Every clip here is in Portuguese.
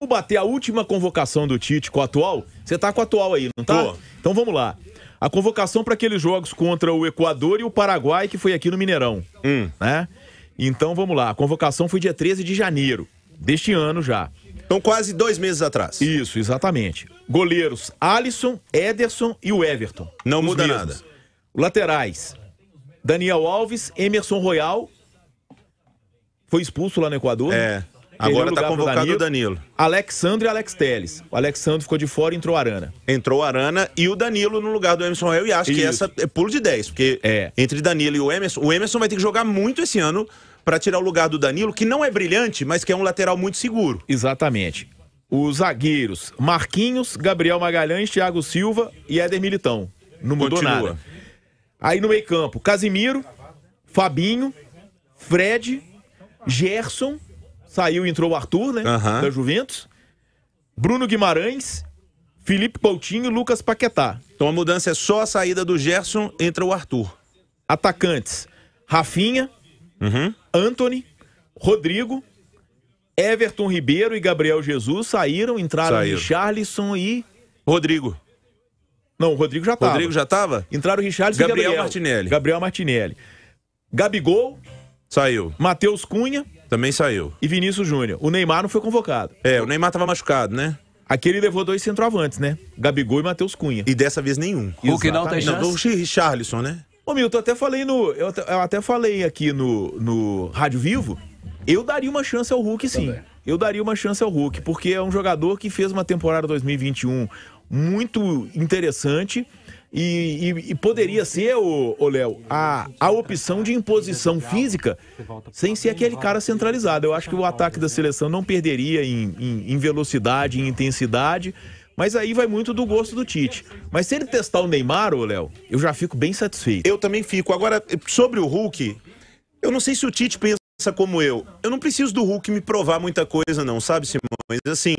Vamos bater a última convocação do Tite com a atual? Você tá com a atual aí, não tá? Tô. Então vamos lá. A convocação para aqueles jogos contra o Equador e o Paraguai, que foi aqui no Mineirão. Hum. Né? Então vamos lá. A convocação foi dia 13 de janeiro deste ano já. Então quase dois meses atrás. Isso, exatamente. Goleiros Alisson, Ederson e o Everton. Não muda mesmos. nada. Laterais. Daniel Alves, Emerson Royal. Foi expulso lá no Equador. É. Né? Agora está convocado Danilo, o Danilo. Alexandre e Alex Teles. O Alexandre ficou de fora e entrou Arana. Entrou Arana e o Danilo no lugar do Emerson Royal. E acho é Isso. que essa é pulo de 10, porque é. entre Danilo e o Emerson, o Emerson vai ter que jogar muito esse ano para tirar o lugar do Danilo, que não é brilhante, mas que é um lateral muito seguro. Exatamente. Os zagueiros Marquinhos, Gabriel Magalhães, Thiago Silva e Éder Militão. Não mudou Continua. nada. Aí no meio campo, Casimiro, Fabinho, Fred, Gerson Saiu e entrou o Arthur, né? Uhum. Da Juventus. Bruno Guimarães, Felipe Coutinho e Lucas Paquetá. Então a mudança é só a saída do Gerson, entra o Arthur. Atacantes: Rafinha, uhum. Anthony, Rodrigo, Everton Ribeiro e Gabriel Jesus saíram, entraram saíram. Richarlison e. Rodrigo. Não, o Rodrigo já estava. Rodrigo já estava? Entraram Richarlison Gabriel e Gabriel Martinelli. Gabriel Martinelli. Gabigol. Saiu. Matheus Cunha. Também saiu. E Vinícius Júnior. O Neymar não foi convocado. É, o Neymar tava machucado, né? Aqui ele levou dois centroavantes, né? Gabigol e Matheus Cunha. E dessa vez nenhum. O que não tem chance. Não, o Richarlison, né? Ô, Milton, eu até falei no. Eu até, eu até falei aqui no, no Rádio Vivo. Eu daria uma chance ao Hulk, sim. Também. Eu daria uma chance ao Hulk, porque é um jogador que fez uma temporada 2021 muito interessante. E, e, e poderia ser, o Léo, a, a opção de imposição física sem ser aquele cara centralizado. Eu acho que o ataque da seleção não perderia em, em, em velocidade, em intensidade. Mas aí vai muito do gosto do Tite. Mas se ele testar o Neymar, o Léo, eu já fico bem satisfeito. Eu também fico. Agora, sobre o Hulk, eu não sei se o Tite pensa como eu. Eu não preciso do Hulk me provar muita coisa, não, sabe, Simão? mas assim,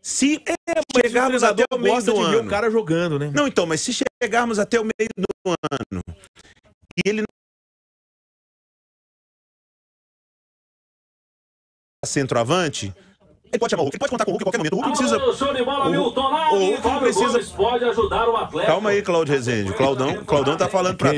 se é, chegarmos até o meio do ano, o cara jogando, né? Não, então, mas se chegarmos até o meio do ano e ele tá centroavante, ele pode chamar o Hulk, ele pode contar com o Hulk em qualquer momento. O Hulk precisa. O, o Hulk precisa. Calma aí, Claudio Rezende. Claudão, Claudão tá falando pra.